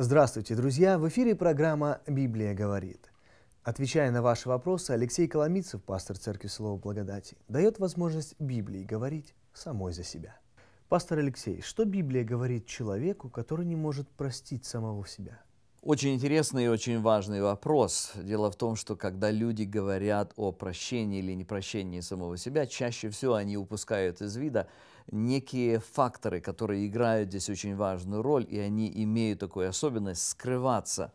Здравствуйте, друзья! В эфире программа «Библия говорит». Отвечая на ваши вопросы, Алексей Коломицев, пастор Церкви Слова Благодати, дает возможность Библии говорить самой за себя. Пастор Алексей, что Библия говорит человеку, который не может простить самого себя? Очень интересный и очень важный вопрос. Дело в том, что когда люди говорят о прощении или непрощении самого себя, чаще всего они упускают из вида некие факторы, которые играют здесь очень важную роль, и они имеют такую особенность скрываться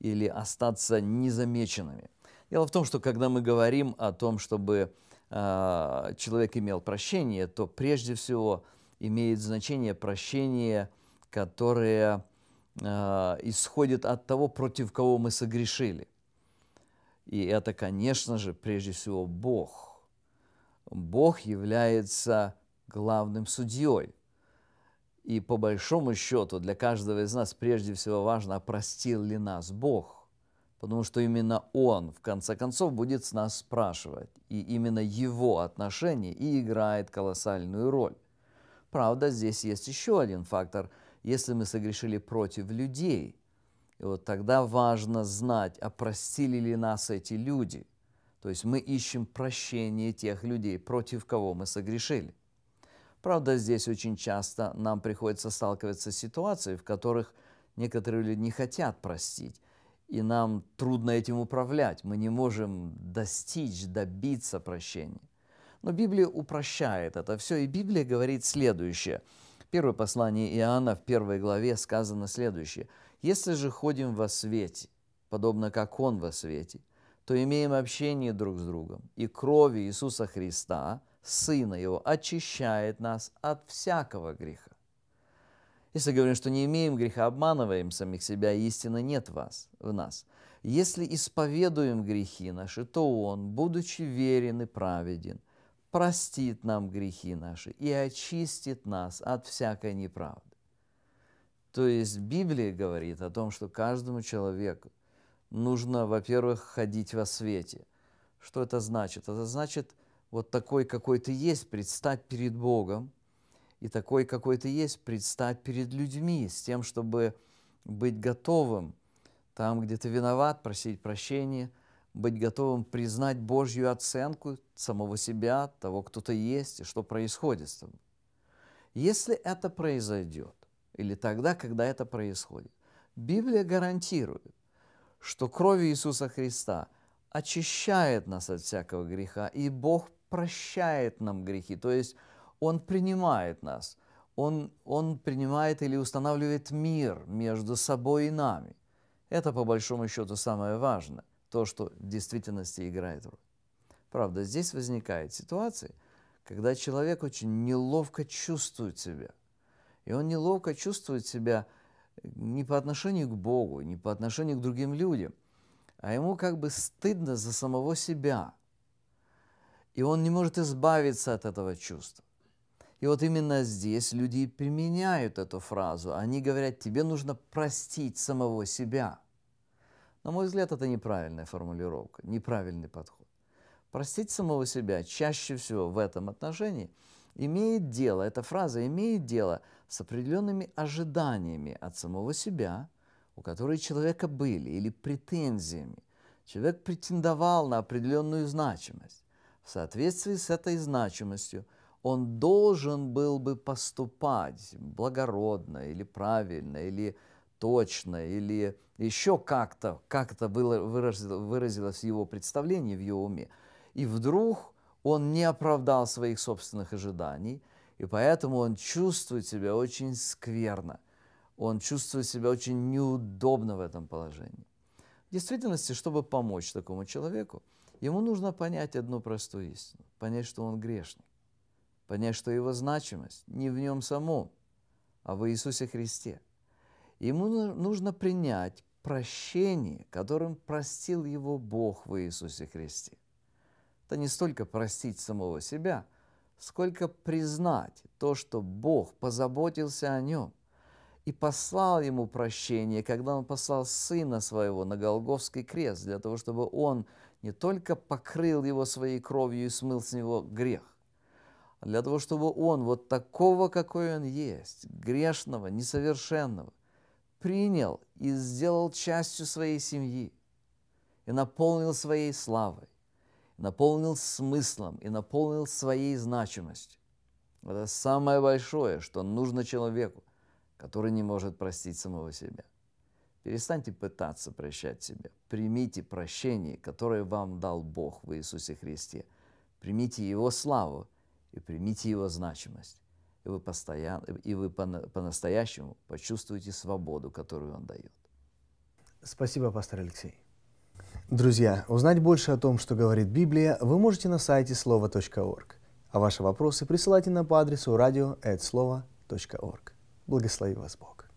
или остаться незамеченными. Дело в том, что когда мы говорим о том, чтобы э, человек имел прощение, то прежде всего имеет значение прощение, которое а, исходит от того, против кого мы согрешили. И это, конечно же, прежде всего Бог. Бог является главным судьей. И по большому счету для каждого из нас прежде всего важно, простил ли нас Бог. Потому что именно Он, в конце концов, будет с нас спрашивать. И именно Его отношение и играет колоссальную роль. Правда, здесь есть еще один фактор – если мы согрешили против людей, и вот тогда важно знать, а простили ли нас эти люди. То есть мы ищем прощение тех людей, против кого мы согрешили. Правда, здесь очень часто нам приходится сталкиваться с ситуацией, в которых некоторые люди не хотят простить, и нам трудно этим управлять, мы не можем достичь, добиться прощения. Но Библия упрощает это все, и Библия говорит следующее – первое послание Иоанна в первой главе сказано следующее. «Если же ходим во свете, подобно как Он во свете, то имеем общение друг с другом, и крови Иисуса Христа, Сына Его, очищает нас от всякого греха. Если говорим, что не имеем греха, обманываем самих себя, и истины нет в, вас, в нас. Если исповедуем грехи наши, то Он, будучи верен и праведен – простит нам грехи наши и очистит нас от всякой неправды. То есть Библия говорит о том, что каждому человеку нужно, во-первых, ходить во свете. Что это значит? Это значит, вот такой, какой ты есть, предстать перед Богом, и такой, какой ты есть, предстать перед людьми, с тем, чтобы быть готовым там, где ты виноват, просить прощения – быть готовым признать Божью оценку самого себя, того, кто ты есть и что происходит с тобой. Если это произойдет, или тогда, когда это происходит, Библия гарантирует, что кровь Иисуса Христа очищает нас от всякого греха, и Бог прощает нам грехи, то есть Он принимает нас, Он, Он принимает или устанавливает мир между собой и нами. Это, по большому счету, самое важное то, что в действительности играет роль. Правда, здесь возникает ситуация, когда человек очень неловко чувствует себя. И он неловко чувствует себя э, не по отношению к Богу, не по отношению к другим людям, а ему как бы стыдно за самого себя. И он не может избавиться от этого чувства. И вот именно здесь люди применяют эту фразу. Они говорят, тебе нужно простить самого себя – на мой взгляд, это неправильная формулировка, неправильный подход. Простить самого себя чаще всего в этом отношении имеет дело, эта фраза имеет дело с определенными ожиданиями от самого себя, у которых человека были, или претензиями. Человек претендовал на определенную значимость. В соответствии с этой значимостью он должен был бы поступать благородно или правильно, или точно или еще как-то, как это выразилось в его представлении, в его уме. И вдруг он не оправдал своих собственных ожиданий, и поэтому он чувствует себя очень скверно, он чувствует себя очень неудобно в этом положении. В действительности, чтобы помочь такому человеку, ему нужно понять одну простую истину, понять, что он грешник, понять, что его значимость не в нем самом, а в Иисусе Христе – Ему нужно принять прощение, которым простил его Бог в Иисусе Христе. Это не столько простить самого себя, сколько признать то, что Бог позаботился о нем и послал ему прощение, когда он послал Сына Своего на Голговский крест, для того, чтобы он не только покрыл его своей кровью и смыл с него грех, а для того, чтобы он вот такого, какой он есть, грешного, несовершенного, принял и сделал частью своей семьи, и наполнил своей славой, наполнил смыслом и наполнил своей значимостью. Это самое большое, что нужно человеку, который не может простить самого себя. Перестаньте пытаться прощать себя. Примите прощение, которое вам дал Бог в Иисусе Христе. Примите Его славу и примите Его значимость и вы, постоянно, и вы по-настоящему почувствуете свободу, которую он дает. Спасибо, пастор Алексей. Друзья, узнать больше о том, что говорит Библия, вы можете на сайте слова.орг. А ваши вопросы присылайте нам по адресу радио.слово.орг. Благослови вас Бог.